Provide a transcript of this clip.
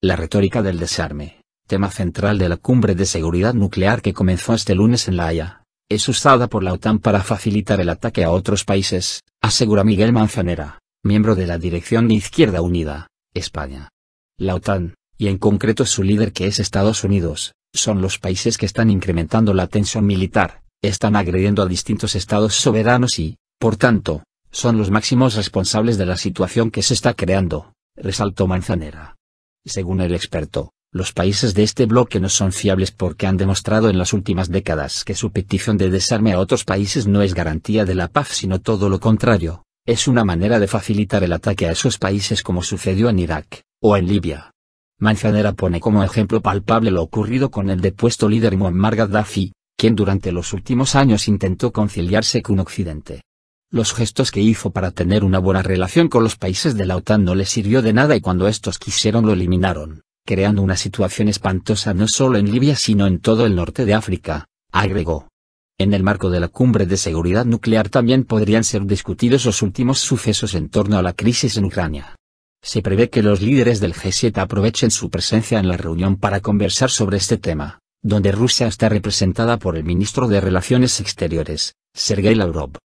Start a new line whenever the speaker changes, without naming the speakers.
La retórica del desarme, tema central de la cumbre de seguridad nuclear que comenzó este lunes en La Haya, es usada por la OTAN para facilitar el ataque a otros países, asegura Miguel Manzanera, miembro de la dirección de Izquierda Unida, España. La OTAN, y en concreto su líder que es Estados Unidos, son los países que están incrementando la tensión militar, están agrediendo a distintos estados soberanos y, por tanto, son los máximos responsables de la situación que se está creando, resaltó Manzanera. Según el experto, los países de este bloque no son fiables porque han demostrado en las últimas décadas que su petición de desarme a otros países no es garantía de la paz sino todo lo contrario, es una manera de facilitar el ataque a esos países como sucedió en Irak, o en Libia. Manzanera pone como ejemplo palpable lo ocurrido con el depuesto líder Muammar Gaddafi, quien durante los últimos años intentó conciliarse con Occidente, los gestos que hizo para tener una buena relación con los países de la OTAN no le sirvió de nada y cuando estos quisieron lo eliminaron, creando una situación espantosa no solo en Libia sino en todo el norte de África, agregó. En el marco de la cumbre de seguridad nuclear también podrían ser discutidos los últimos sucesos en torno a la crisis en Ucrania. Se prevé que los líderes del G7 aprovechen su presencia en la reunión para conversar sobre este tema, donde Rusia está representada por el ministro de Relaciones Exteriores, Sergei Lavrov,